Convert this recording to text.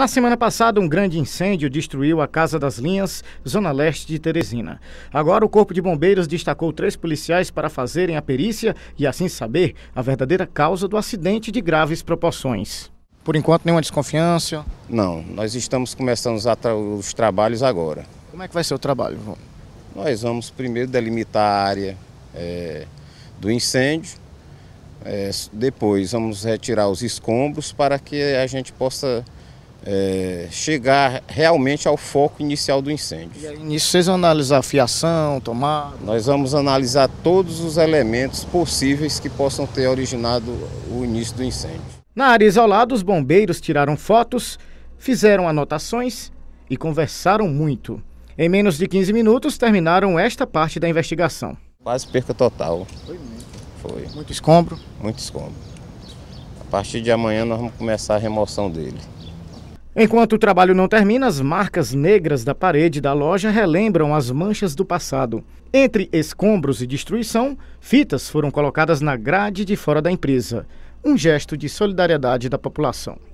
Na semana passada, um grande incêndio destruiu a Casa das Linhas, zona leste de Teresina. Agora, o Corpo de Bombeiros destacou três policiais para fazerem a perícia e assim saber a verdadeira causa do acidente de graves proporções. Por enquanto, nenhuma desconfiança? Não, nós estamos começando os trabalhos agora. Como é que vai ser o trabalho? Nós vamos primeiro delimitar a área é, do incêndio, é, depois vamos retirar os escombros para que a gente possa é, chegar realmente ao foco inicial do incêndio. E aí, nisso vocês vão analisar a fiação, tomada? Nós vamos analisar todos os elementos possíveis que possam ter originado o início do incêndio. Na área isolada, os bombeiros tiraram fotos, fizeram anotações e conversaram muito. Em menos de 15 minutos, terminaram esta parte da investigação. Quase perca total. Foi mesmo. Foi. Muito escombro? Muito escombro. A partir de amanhã, nós vamos começar a remoção dele. Enquanto o trabalho não termina, as marcas negras da parede da loja relembram as manchas do passado. Entre escombros e destruição, fitas foram colocadas na grade de fora da empresa. Um gesto de solidariedade da população.